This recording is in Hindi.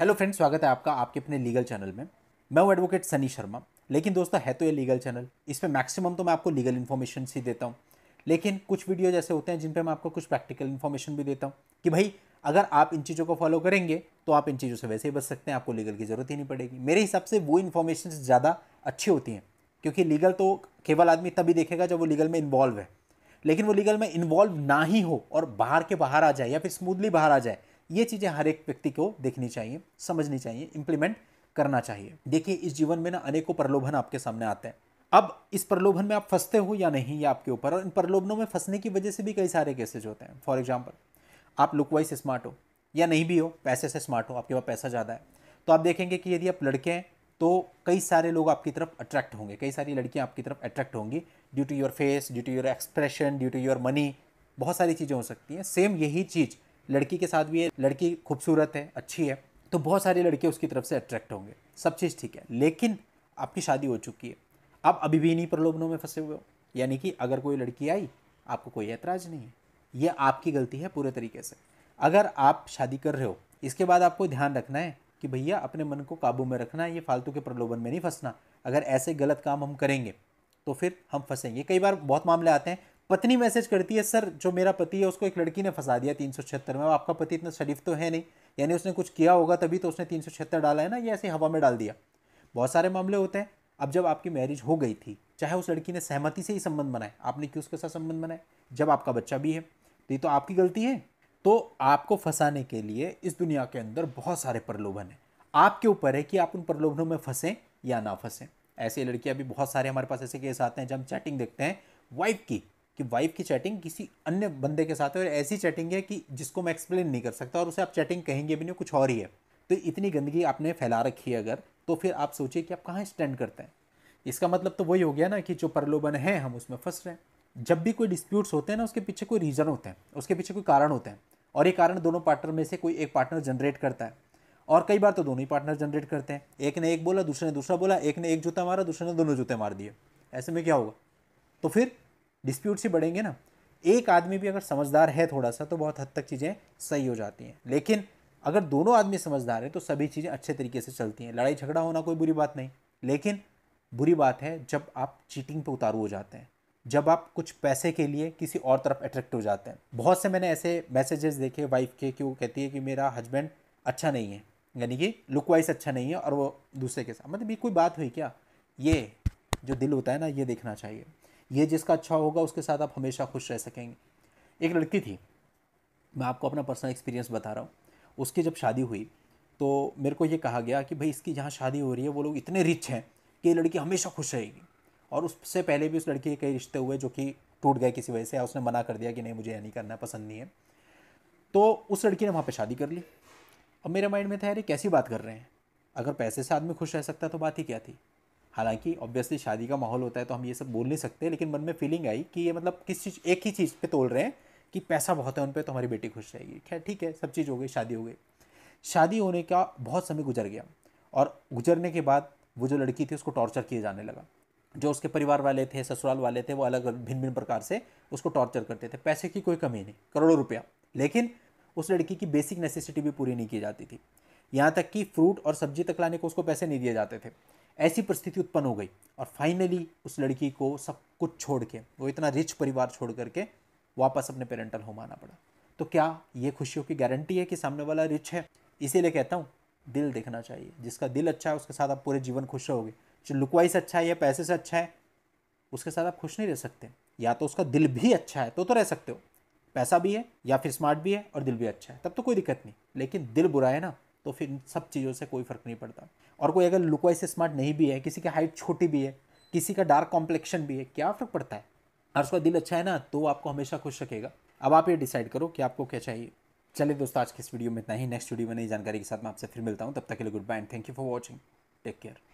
हेलो फ्रेंड्स स्वागत है आपका आपके अपने लीगल चैनल में मैं हूँ एडवोकेट सनी शर्मा लेकिन दोस्तों है तो ये लीगल चैनल इस पर मैक्सिमम तो मैं आपको लीगल इन्फॉर्मेशन ही देता हूँ लेकिन कुछ वीडियो जैसे होते हैं जिन पर मैं आपको कुछ प्रैक्टिकल इन्फॉर्मेशन भी देता हूँ कि भाई अगर आप इन चीज़ों को फॉलो करेंगे तो आप इन चीज़ों से वैसे ही बच सकते हैं आपको लीगल की ज़रूरत ही नहीं पड़ेगी मेरे हिसाब से वो इन्फॉर्मेशन ज़्यादा अच्छी होती हैं क्योंकि लीगल तो केवल आदमी तभी देखेगा जब वो लीगल में इन्वॉल्व है लेकिन वो लीगल में इन्वॉल्व ना ही हो और बाहर के बाहर आ जाए या फिर स्मूथली बाहर आ जाए ये चीज़ें हर एक व्यक्ति को देखनी चाहिए समझनी चाहिए इम्प्लीमेंट करना चाहिए देखिए इस जीवन में ना अनेकों प्रलोभन आपके सामने आते हैं अब इस प्रलोभन में आप फंसते हो या नहीं या आपके ऊपर और इन प्रलोभनों में फंसने की वजह से भी कई सारे केसेज होते हैं फॉर एग्जाम्पल आप लुक वाइज स्मार्ट हो या नहीं भी हो पैसे से स्मार्ट हो आपके पास पैसा ज़्यादा है तो आप देखेंगे कि यदि आप लड़के हैं तो कई सारे लोग आपकी तरफ अट्रैक्ट होंगे कई सारी लड़कियाँ आपकी तरफ अट्रैक्ट होंगी due to your face due to your expression due to your money बहुत सारी चीज़ें हो सकती हैं सेम यही चीज़ लड़की के साथ भी है लड़की खूबसूरत है अच्छी है तो बहुत सारे लड़के उसकी तरफ से अट्रैक्ट होंगे सब चीज़ ठीक है लेकिन आपकी शादी हो चुकी है आप अभी भी इन्हीं प्रलोभनों में फंसे हुए हो यानी कि अगर कोई लड़की आई आपको कोई ऐतराज़ नहीं है ये आपकी गलती है पूरे तरीके से अगर आप शादी कर रहे हो इसके बाद आपको ध्यान रखना है कि भैया अपने मन को काबू में रखना है ये फालतू के प्रलोभन में नहीं फंसना अगर ऐसे गलत काम हम करेंगे तो फिर हम फंसेंगे कई बार बहुत मामले आते हैं पत्नी मैसेज करती है सर जो मेरा पति है उसको एक लड़की ने फंसा दिया तीन सौ छिहत्तर में आपका पति इतना शरीफ तो है नहीं यानी उसने कुछ किया होगा तभी तो उसने तीन सौ छिहत्तर डाला है ना ये ऐसे हवा में डाल दिया बहुत सारे मामले होते हैं अब जब आपकी मैरिज हो गई थी चाहे उस लड़की ने सहमति से ही संबंध बनाए आपने क्यों उसके साथ संबंध बनाए जब आपका बच्चा भी है तो ये तो आपकी गलती है तो आपको फंसाने के लिए इस दुनिया के अंदर बहुत सारे प्रलोभन हैं आपके ऊपर है कि आप उन प्रलोभनों में फंसें या ना फंसें ऐसे लड़कियां भी बहुत सारे हमारे पास ऐसे केस आते हैं जब हम चैटिंग देखते हैं वाइफ की कि वाइफ की चैटिंग किसी अन्य बंदे के साथ है और ऐसी चैटिंग है कि जिसको मैं एक्सप्लेन नहीं कर सकता और उसे आप चैटिंग कहेंगे भी नहीं कुछ और ही है तो इतनी गंदगी आपने फैला रखी है अगर तो फिर आप सोचिए कि आप कहाँ स्टैंड करते हैं इसका मतलब तो वही हो गया ना कि जो प्रलोभन है हम उसमें फंस रहे हैं जब भी कोई डिस्प्यूट्स होते हैं ना उसके पीछे कोई रीज़न होते हैं उसके पीछे कोई कारण होते हैं और ये कारण दोनों पार्टनर में से कोई एक पार्टनर जनरेट करता है और कई बार तो दोनों ही पार्टनर जनरेट करते हैं एक ने एक बोला दूसरे ने दूसरा बोला एक ने एक जूता मारा दूसरे ने दोनों जूते मार दिए ऐसे में क्या होगा तो फिर डिस्प्यूट से बढ़ेंगे ना एक आदमी भी अगर समझदार है थोड़ा सा तो बहुत हद तक चीज़ें सही हो जाती हैं लेकिन अगर दोनों आदमी समझदार हैं तो सभी चीज़ें अच्छे तरीके से चलती हैं लड़ाई झगड़ा होना कोई बुरी बात नहीं लेकिन बुरी बात है जब आप चीटिंग पे उतारू हो जाते हैं जब आप कुछ पैसे के लिए किसी और तरफ अट्रैक्ट हो जाते हैं बहुत से मैंने ऐसे मैसेजेस देखे वाइफ के कि वो कहती है कि मेरा हस्बैंड अच्छा नहीं है यानी कि लुक वाइज अच्छा नहीं है और वो दूसरे के साथ मतलब ये कोई बात हुई क्या ये जो दिल होता है ना ये देखना चाहिए ये जिसका अच्छा होगा उसके साथ आप हमेशा खुश रह सकेंगे एक लड़की थी मैं आपको अपना पर्सनल एक्सपीरियंस बता रहा हूँ उसकी जब शादी हुई तो मेरे को ये कहा गया कि भाई इसकी जहाँ शादी हो रही है वो लोग इतने रिच हैं कि ये लड़की हमेशा खुश रहेगी और उससे पहले भी उस लड़की के कई रिश्ते हुए जो कि टूट गए किसी वजह से या उसने मना कर दिया कि नहीं मुझे यह नहीं करना पसंद नहीं है तो उस लड़की ने वहाँ पर शादी कर ली अब मेरे माइंड में था यार कैसी बात कर रहे हैं अगर पैसे से आदमी खुश रह सकता तो बात ही क्या थी हालांकि ऑब्वियसली शादी का माहौल होता है तो हम ये सब बोल नहीं सकते लेकिन मन में फीलिंग आई कि ये मतलब किस चीज़ एक ही चीज़ पे तोल रहे हैं कि पैसा बहुत है उन पर तो हमारी बेटी खुश रहेगी खैर ठीक है सब चीज़ हो गई शादी हो गई शादी होने का बहुत समय गुजर गया और गुजरने के बाद वो जो लड़की थी उसको टॉर्चर किए जाने लगा जो उसके परिवार वाले थे ससुराल वाले थे वो अलग भिन्न भिन्न प्रकार से उसको टॉर्चर करते थे पैसे की कोई कमी नहीं करोड़ों रुपया लेकिन उस लड़की की बेसिक नेसेसिटी भी पूरी नहीं की जाती थी यहाँ तक कि फ्रूट और सब्जी तक लाने को उसको पैसे नहीं दिए जाते थे ऐसी परिस्थिति उत्पन्न हो गई और फाइनली उस लड़की को सब कुछ छोड़ के वो इतना रिच परिवार छोड़ करके वापस अपने पेरेंटल होम आना पड़ा तो क्या ये खुशियों की गारंटी है कि सामने वाला रिच है इसीलिए कहता हूँ दिल देखना चाहिए जिसका दिल अच्छा है उसके साथ आप पूरे जीवन खुश रहोगे जो लुकवाइस अच्छा है या पैसे से अच्छा है उसके साथ आप खुश नहीं रह सकते या तो उसका दिल भी अच्छा है तो तो रह सकते हो पैसा भी है या फिर स्मार्ट भी है और दिल भी अच्छा है तब तो कोई दिक्कत नहीं लेकिन दिल बुरा है ना तो फिर सब चीज़ों से कोई फ़र्क नहीं पड़ता और कोई अगर लुक वाइज स्मार्ट नहीं भी है किसी की हाइट छोटी भी है किसी का डार्क कॉम्प्लेक्शन भी है क्या फ़र्क पड़ता है और उसका दिल अच्छा है ना तो आपको हमेशा खुश रखेगा अब आप ये डिसाइड करो कि आपको क्या चाहिए चलिए दोस्तों आज के इस वीडियो में इतना ही नेक्स्ट वीडियो में नई जानकारी के साथ मैं आपसे फिर मिलता हूँ तब तक के लिए goodbye and thank you for watching take care